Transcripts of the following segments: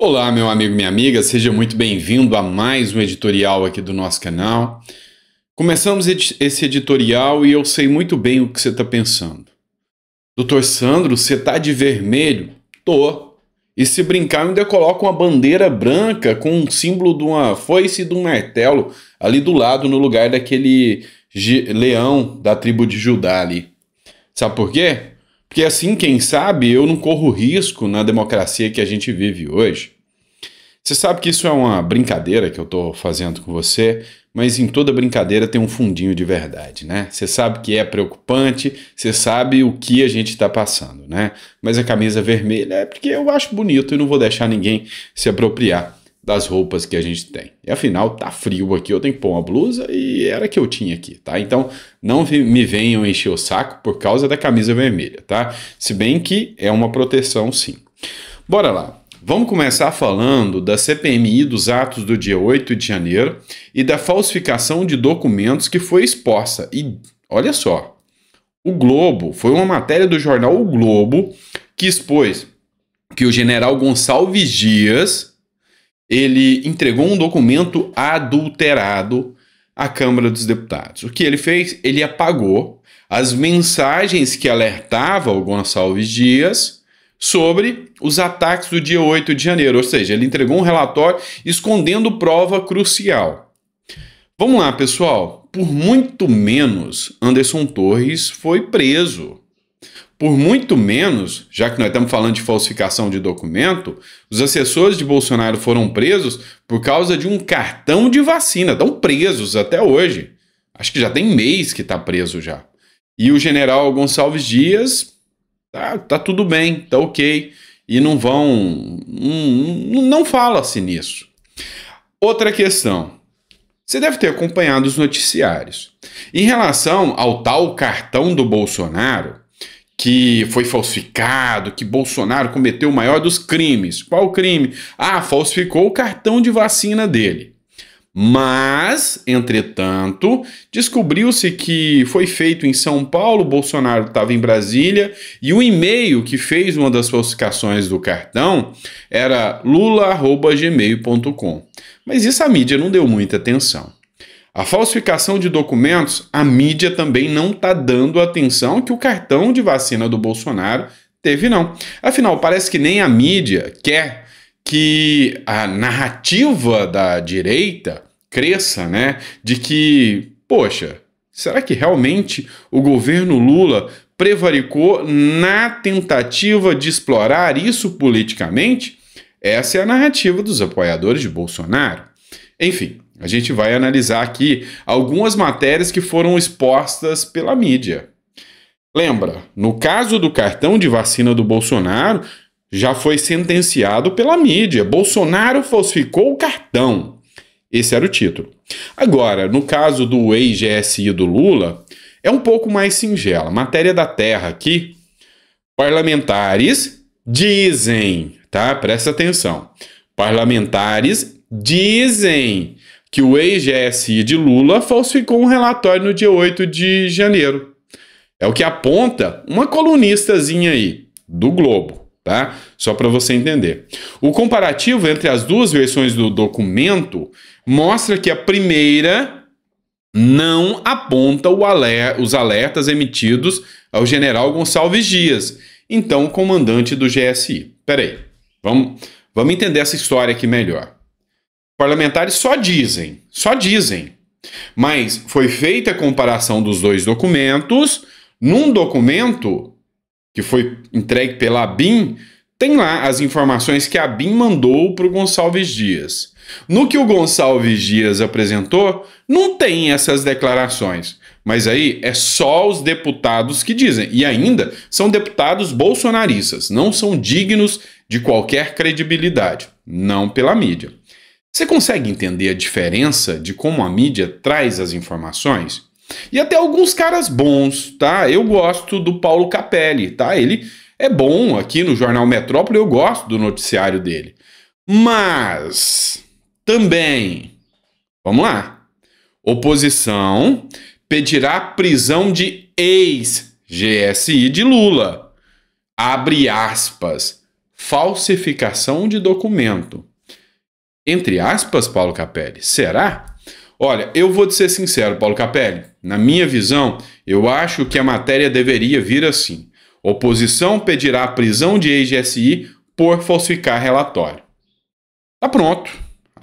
Olá, meu amigo, minha amiga, seja muito bem-vindo a mais um editorial aqui do nosso canal. Começamos esse editorial e eu sei muito bem o que você está pensando. Doutor Sandro, você está de vermelho? Tô. E se brincar, eu ainda coloco uma bandeira branca com um símbolo de uma foice e de um martelo ali do lado, no lugar daquele leão da tribo de Judá ali. Sabe por quê? Porque assim, quem sabe, eu não corro risco na democracia que a gente vive hoje. Você sabe que isso é uma brincadeira que eu estou fazendo com você, mas em toda brincadeira tem um fundinho de verdade, né? Você sabe que é preocupante, você sabe o que a gente está passando, né? Mas a camisa vermelha é porque eu acho bonito e não vou deixar ninguém se apropriar das roupas que a gente tem. E afinal, tá frio aqui, eu tenho que pôr uma blusa e era que eu tinha aqui, tá? Então, não me venham encher o saco por causa da camisa vermelha, tá? Se bem que é uma proteção, sim. Bora lá. Vamos começar falando da CPMI dos atos do dia 8 de janeiro e da falsificação de documentos que foi exposta. E olha só, o Globo, foi uma matéria do jornal O Globo que expôs que o general Gonçalves Dias ele entregou um documento adulterado à Câmara dos Deputados. O que ele fez? Ele apagou as mensagens que alertava o Gonçalves Dias sobre os ataques do dia 8 de janeiro, ou seja, ele entregou um relatório escondendo prova crucial. Vamos lá, pessoal. Por muito menos, Anderson Torres foi preso. Por muito menos, já que nós estamos falando de falsificação de documento, os assessores de Bolsonaro foram presos por causa de um cartão de vacina. Estão presos até hoje. Acho que já tem mês que está preso já. E o general Gonçalves Dias, tá, tá tudo bem, tá ok. E não vão. Não, não fala-se nisso. Outra questão. Você deve ter acompanhado os noticiários. Em relação ao tal cartão do Bolsonaro, que foi falsificado, que Bolsonaro cometeu o maior dos crimes. Qual o crime? Ah, falsificou o cartão de vacina dele. Mas, entretanto, descobriu-se que foi feito em São Paulo, Bolsonaro estava em Brasília, e o e-mail que fez uma das falsificações do cartão era lula.gmail.com. Mas isso a mídia não deu muita atenção. A falsificação de documentos, a mídia também não está dando atenção que o cartão de vacina do Bolsonaro teve, não. Afinal, parece que nem a mídia quer que a narrativa da direita cresça, né? De que, poxa, será que realmente o governo Lula prevaricou na tentativa de explorar isso politicamente? Essa é a narrativa dos apoiadores de Bolsonaro. Enfim, a gente vai analisar aqui algumas matérias que foram expostas pela mídia. Lembra, no caso do cartão de vacina do Bolsonaro, já foi sentenciado pela mídia. Bolsonaro falsificou o cartão. Esse era o título. Agora, no caso do ex-GSI do Lula, é um pouco mais singela. Matéria da Terra aqui. Parlamentares dizem, tá? Presta atenção. Parlamentares dizem que o ex-GSI de Lula falsificou um relatório no dia 8 de janeiro. É o que aponta uma colunistazinha aí, do Globo, tá? Só para você entender. O comparativo entre as duas versões do documento mostra que a primeira não aponta os alertas emitidos ao general Gonçalves Dias, então comandante do GSI. Peraí, vamos, vamos entender essa história aqui melhor parlamentares só dizem, só dizem. Mas foi feita a comparação dos dois documentos. Num documento que foi entregue pela BIM, tem lá as informações que a BIM mandou para o Gonçalves Dias. No que o Gonçalves Dias apresentou, não tem essas declarações. Mas aí é só os deputados que dizem. E ainda são deputados bolsonaristas. Não são dignos de qualquer credibilidade. Não pela mídia. Você consegue entender a diferença de como a mídia traz as informações? E até alguns caras bons, tá? Eu gosto do Paulo Capelli, tá? Ele é bom aqui no Jornal Metrópole, eu gosto do noticiário dele. Mas também, vamos lá. Oposição pedirá prisão de ex-GSI de Lula. Abre aspas. Falsificação de documento. Entre aspas, Paulo Capelli. Será? Olha, eu vou te ser sincero, Paulo Capelli. Na minha visão, eu acho que a matéria deveria vir assim. Oposição pedirá a prisão de ex-GSI por falsificar relatório. Tá pronto.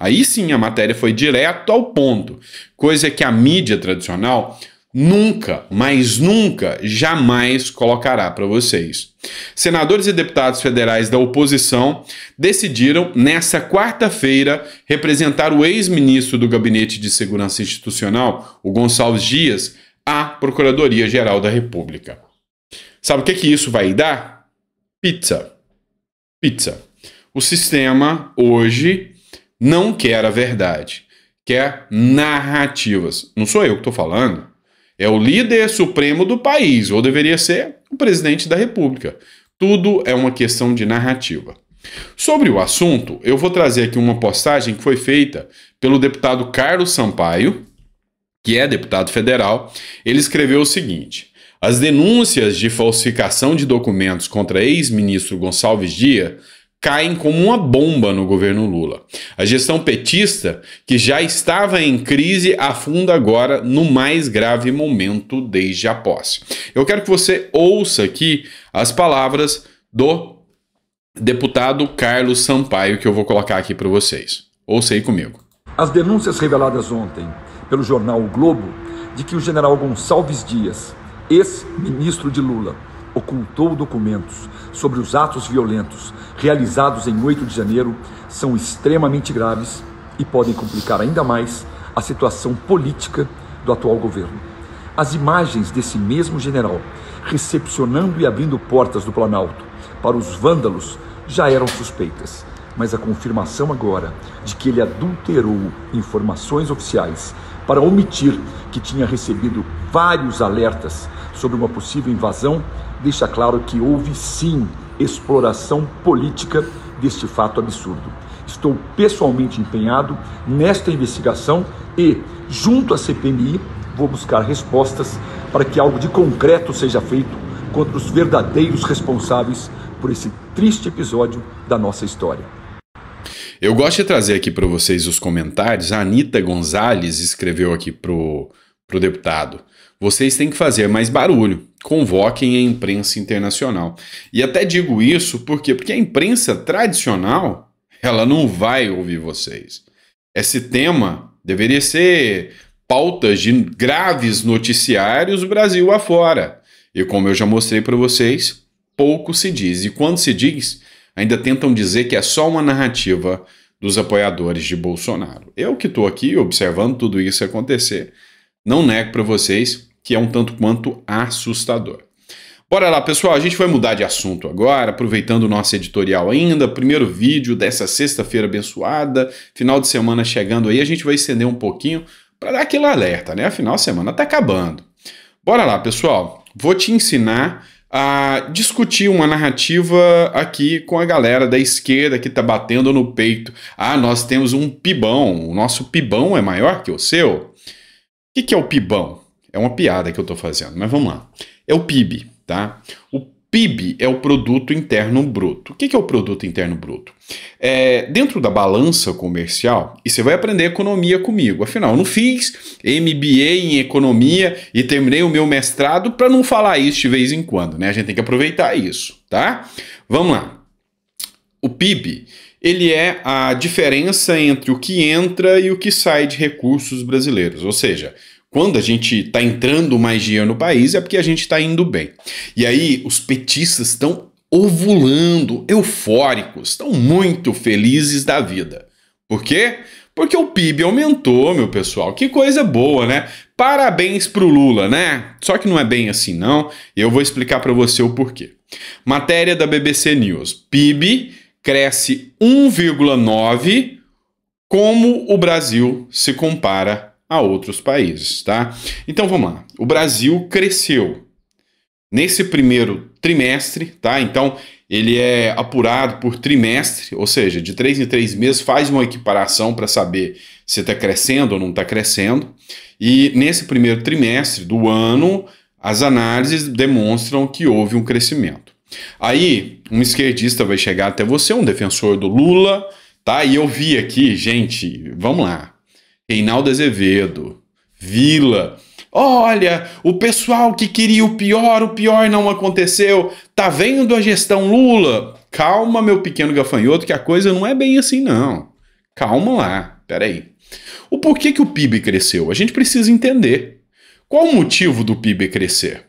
Aí sim a matéria foi direto ao ponto, coisa que a mídia tradicional nunca, mas nunca, jamais colocará para vocês. Senadores e deputados federais da oposição decidiram, nesta quarta-feira, representar o ex-ministro do Gabinete de Segurança Institucional, o Gonçalves Dias, à Procuradoria-Geral da República. Sabe o que, que isso vai dar? Pizza. Pizza. O sistema hoje não quer a verdade, quer narrativas. Não sou eu que estou falando. É o líder supremo do país, ou deveria ser o presidente da República. Tudo é uma questão de narrativa. Sobre o assunto, eu vou trazer aqui uma postagem que foi feita pelo deputado Carlos Sampaio, que é deputado federal. Ele escreveu o seguinte: As denúncias de falsificação de documentos contra ex-ministro Gonçalves Dias caem como uma bomba no governo Lula. A gestão petista, que já estava em crise, afunda agora no mais grave momento desde a posse. Eu quero que você ouça aqui as palavras do deputado Carlos Sampaio, que eu vou colocar aqui para vocês. Ouça aí comigo. As denúncias reveladas ontem pelo jornal o Globo de que o general Gonçalves Dias, ex-ministro de Lula, ocultou documentos sobre os atos violentos realizados em 8 de janeiro são extremamente graves e podem complicar ainda mais a situação política do atual governo. As imagens desse mesmo general recepcionando e abrindo portas do Planalto para os vândalos já eram suspeitas, mas a confirmação agora de que ele adulterou informações oficiais para omitir que tinha recebido vários alertas sobre uma possível invasão, deixa claro que houve sim exploração política deste fato absurdo. Estou pessoalmente empenhado nesta investigação e, junto à CPMI, vou buscar respostas para que algo de concreto seja feito contra os verdadeiros responsáveis por esse triste episódio da nossa história. Eu gosto de trazer aqui para vocês os comentários. A Anitta Gonzalez escreveu aqui pro para o deputado. Vocês têm que fazer mais barulho. Convoquem a imprensa internacional. E até digo isso porque porque a imprensa tradicional ela não vai ouvir vocês. Esse tema deveria ser pautas de graves noticiários Brasil afora. E como eu já mostrei para vocês, pouco se diz. E quando se diz, ainda tentam dizer que é só uma narrativa dos apoiadores de Bolsonaro. Eu que estou aqui observando tudo isso acontecer, não nego para vocês que é um tanto quanto assustador. Bora lá, pessoal, a gente vai mudar de assunto agora, aproveitando o nosso editorial ainda, primeiro vídeo dessa sexta-feira abençoada, final de semana chegando aí, a gente vai estender um pouquinho para dar aquele alerta, né? Afinal, a semana está acabando. Bora lá, pessoal, vou te ensinar a discutir uma narrativa aqui com a galera da esquerda que está batendo no peito. Ah, nós temos um pibão, o nosso pibão é maior que o seu? O que, que é o PIBão? É uma piada que eu estou fazendo, mas vamos lá. É o PIB, tá? O PIB é o Produto Interno Bruto. O que, que é o Produto Interno Bruto? É, dentro da balança comercial, e você vai aprender economia comigo. Afinal, eu não fiz MBA em economia e terminei o meu mestrado para não falar isso de vez em quando, né? A gente tem que aproveitar isso, tá? Vamos lá. O PIB ele é a diferença entre o que entra e o que sai de recursos brasileiros. Ou seja, quando a gente está entrando mais dinheiro no país é porque a gente está indo bem. E aí os petistas estão ovulando, eufóricos, estão muito felizes da vida. Por quê? Porque o PIB aumentou, meu pessoal. Que coisa boa, né? Parabéns para o Lula, né? Só que não é bem assim, não. Eu vou explicar para você o porquê. Matéria da BBC News. PIB cresce 1,9 como o Brasil se compara a outros países, tá? Então vamos lá. O Brasil cresceu nesse primeiro trimestre, tá? Então ele é apurado por trimestre, ou seja, de três em três meses faz uma equiparação para saber se está crescendo ou não está crescendo. E nesse primeiro trimestre do ano, as análises demonstram que houve um crescimento. Aí, um esquerdista vai chegar até você, um defensor do Lula, tá? E eu vi aqui, gente, vamos lá. Reinaldo Azevedo, Vila. Olha, o pessoal que queria o pior, o pior não aconteceu. Tá vendo a gestão Lula? Calma, meu pequeno gafanhoto, que a coisa não é bem assim, não. Calma lá, peraí. O porquê que o PIB cresceu? A gente precisa entender. Qual o motivo do PIB crescer?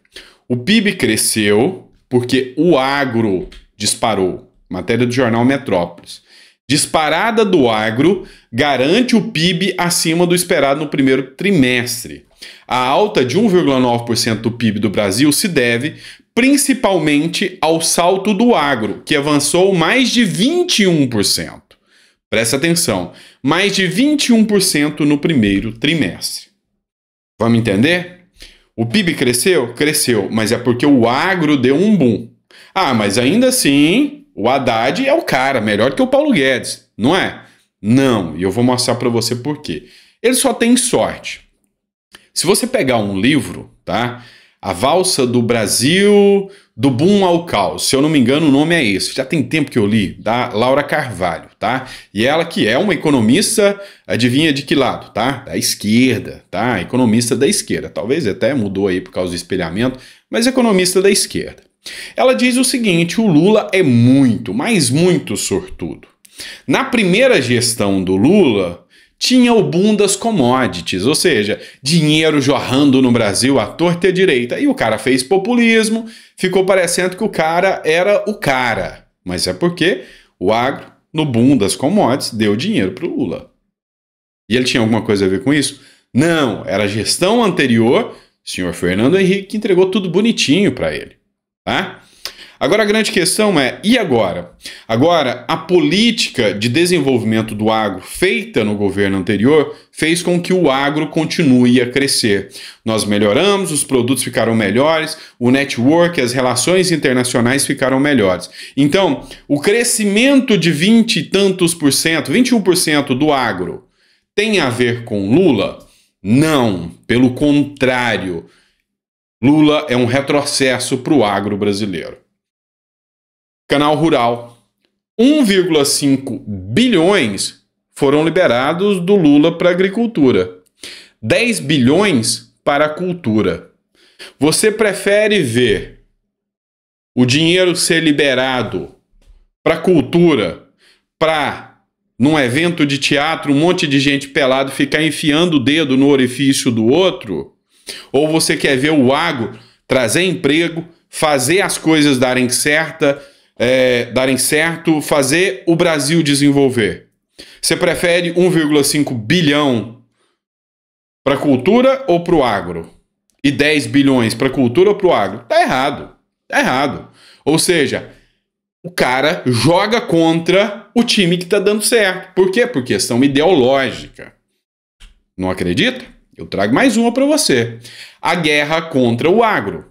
O PIB cresceu porque o agro disparou. Matéria do jornal Metrópolis. Disparada do agro garante o PIB acima do esperado no primeiro trimestre. A alta de 1,9% do PIB do Brasil se deve principalmente ao salto do agro, que avançou mais de 21%. Presta atenção, mais de 21% no primeiro trimestre. Vamos entender? O PIB cresceu? Cresceu, mas é porque o agro deu um boom. Ah, mas ainda assim, o Haddad é o cara, melhor que o Paulo Guedes, não é? Não, e eu vou mostrar para você por quê. Ele só tem sorte. Se você pegar um livro, tá? A Valsa do Brasil, do Boom ao Caos. Se eu não me engano, o nome é esse. Já tem tempo que eu li, da Laura Carvalho, tá? E ela que é uma economista, adivinha de que lado, tá? Da esquerda, tá? Economista da esquerda. Talvez até mudou aí por causa do espelhamento, mas economista da esquerda. Ela diz o seguinte: o Lula é muito, mas muito sortudo. Na primeira gestão do Lula, tinha o boom das commodities, ou seja, dinheiro jorrando no Brasil à torta e à direita. E o cara fez populismo, ficou parecendo que o cara era o cara. Mas é porque o agro, no boom das commodities, deu dinheiro para o Lula. E ele tinha alguma coisa a ver com isso? Não, era a gestão anterior, o senhor Fernando Henrique, que entregou tudo bonitinho para ele. Tá? Agora a grande questão é: e agora? Agora, a política de desenvolvimento do agro feita no governo anterior fez com que o agro continue a crescer. Nós melhoramos, os produtos ficaram melhores, o network, as relações internacionais ficaram melhores. Então, o crescimento de 20 e tantos por cento, 21% do agro, tem a ver com Lula? Não, pelo contrário. Lula é um retrocesso para o agro brasileiro. Canal Rural. 1,5 bilhões foram liberados do Lula para agricultura. 10 bilhões para a cultura. Você prefere ver o dinheiro ser liberado para cultura, para num evento de teatro, um monte de gente pelado ficar enfiando o dedo no orifício do outro? Ou você quer ver o agro trazer emprego, fazer as coisas darem certa, é, darem certo, fazer o Brasil desenvolver? Você prefere 1,5 bilhão para cultura ou para o agro? E 10 bilhões para cultura ou para o agro? Tá errado. Tá errado. Ou seja, o cara joga contra o time que tá dando certo. Por quê? Por questão ideológica. Não acredita? Eu trago mais uma para você. A guerra contra o agro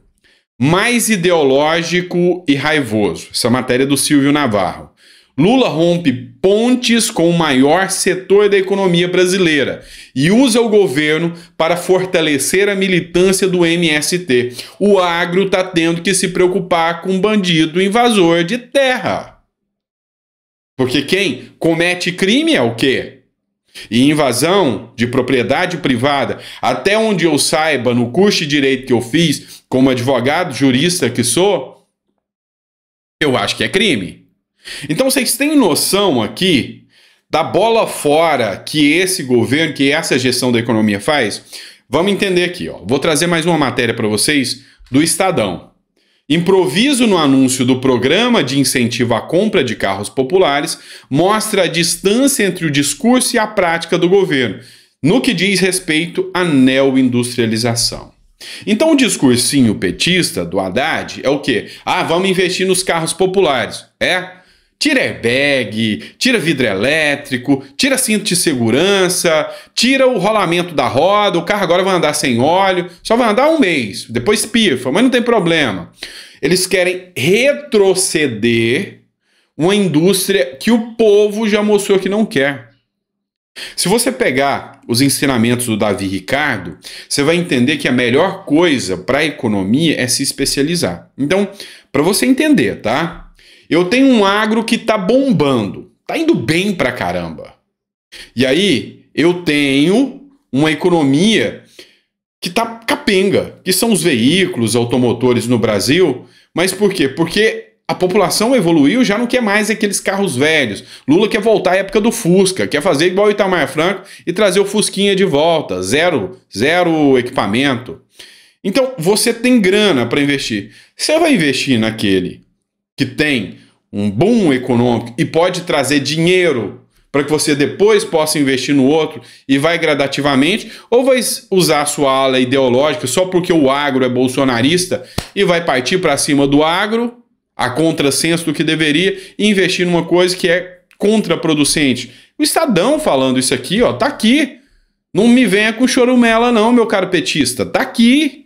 mais ideológico e raivoso. Essa é matéria do Silvio Navarro. Lula rompe pontes com o maior setor da economia brasileira e usa o governo para fortalecer a militância do MST. O agro está tendo que se preocupar com um bandido invasor de terra. Porque quem comete crime é o quê? e invasão de propriedade privada, até onde eu saiba, no curso de direito que eu fiz, como advogado, jurista que sou, eu acho que é crime. Então vocês têm noção aqui da bola fora que esse governo, que essa gestão da economia faz? Vamos entender aqui, ó. Vou trazer mais uma matéria para vocês do Estadão. Improviso no anúncio do programa de incentivo à compra de carros populares mostra a distância entre o discurso e a prática do governo, no que diz respeito à neoindustrialização. Então o discursinho petista do Haddad é o quê? Ah, vamos investir nos carros populares. É? Tira airbag, tira vidro elétrico, tira cinto de segurança, tira o rolamento da roda, o carro agora vai andar sem óleo, só vai andar um mês, depois pifa, mas não tem problema. Eles querem retroceder uma indústria que o povo já mostrou que não quer. Se você pegar os ensinamentos do Davi Ricardo, você vai entender que a melhor coisa para a economia é se especializar. Então, para você entender, tá? eu tenho um agro que tá bombando, tá indo bem pra caramba. E aí eu tenho uma economia que tá capenga, que são os veículos automotores no Brasil, mas por quê? Porque a população evoluiu, já não quer mais aqueles carros velhos. Lula quer voltar à época do Fusca, quer fazer igual o Itamar Franco e trazer o Fusquinha de volta, zero, zero equipamento. Então, você tem grana para investir. Você vai investir naquele que tem um boom econômico e pode trazer dinheiro para que você depois possa investir no outro e vai gradativamente, ou vai usar a sua ala ideológica só porque o agro é bolsonarista e vai partir para cima do agro, a contrassenso do que deveria, e investir numa coisa que é contraproducente. O Estadão falando isso aqui, ó, tá aqui. Não me venha com chorumela não, meu caro petista, tá aqui.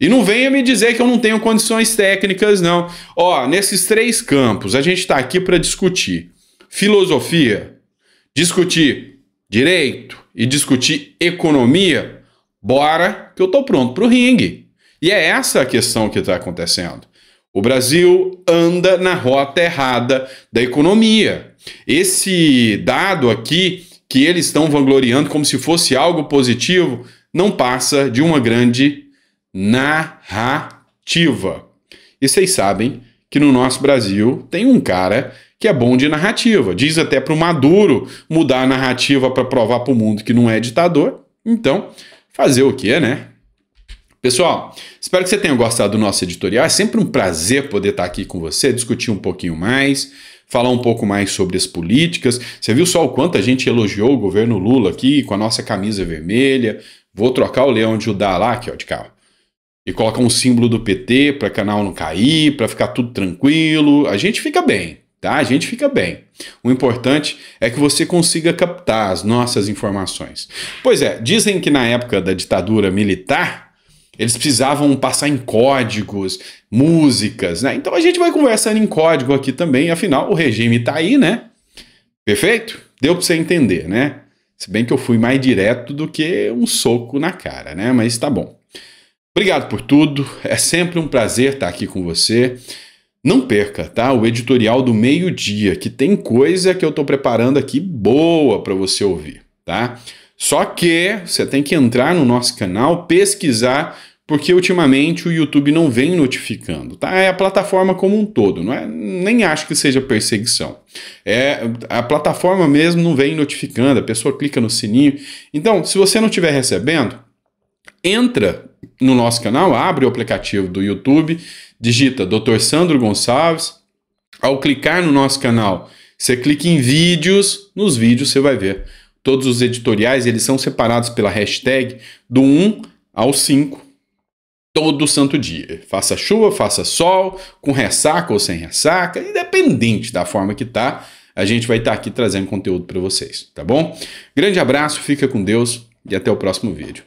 E não venha me dizer que eu não tenho condições técnicas, não. Ó, nesses três campos, a gente está aqui para discutir filosofia, discutir direito e discutir economia. Bora, que eu tô pronto para o ringue. E é essa a questão que está acontecendo. O Brasil anda na rota errada da economia. Esse dado aqui que eles estão vangloriando como se fosse algo positivo não passa de uma grande narrativa. E vocês sabem que no nosso Brasil tem um cara que é bom de narrativa. Diz até para o Maduro mudar a narrativa para provar para o mundo que não é ditador. Então, fazer o quê, né? Pessoal, espero que você tenha gostado do nosso editorial. É sempre um prazer poder estar aqui com você, discutir um pouquinho mais, falar um pouco mais sobre as políticas. Você viu só o quanto a gente elogiou o governo Lula aqui com a nossa camisa vermelha. Vou trocar o Leão de Judá lá, aqui ó, de carro e coloca um símbolo do PT para canal não cair, para ficar tudo tranquilo. A gente fica bem, tá? A gente fica bem. O importante é que você consiga captar as nossas informações. Pois é, dizem que na época da ditadura militar eles precisavam passar em códigos, músicas, né? Então a gente vai conversando em código aqui também, afinal o regime tá aí, né? Perfeito? Deu para você entender, né? Se bem que eu fui mais direto do que um soco na cara, né? Mas tá bom. Obrigado por tudo. É sempre um prazer estar aqui com você. Não perca, tá? O editorial do meio-dia, que tem coisa que eu estou preparando aqui boa para você ouvir, tá? Só que você tem que entrar no nosso canal, pesquisar, porque ultimamente o YouTube não vem notificando, tá? É a plataforma como um todo, não é? Nem acho que seja perseguição. É a plataforma mesmo não vem notificando, a pessoa clica no sininho. Então, se você não estiver recebendo, entra no nosso canal, abre o aplicativo do YouTube, digita Dr. Sandro Gonçalves. Ao clicar no nosso canal, você clica em vídeos, nos vídeos você vai ver. Todos os editoriais, eles são separados pela hashtag do 1 ao 5 todo santo dia. Faça chuva, faça sol, com ressaca ou sem ressaca, independente da forma que tá, a gente vai estar tá aqui trazendo conteúdo para vocês, tá bom? Grande abraço, fica com Deus e até o próximo vídeo.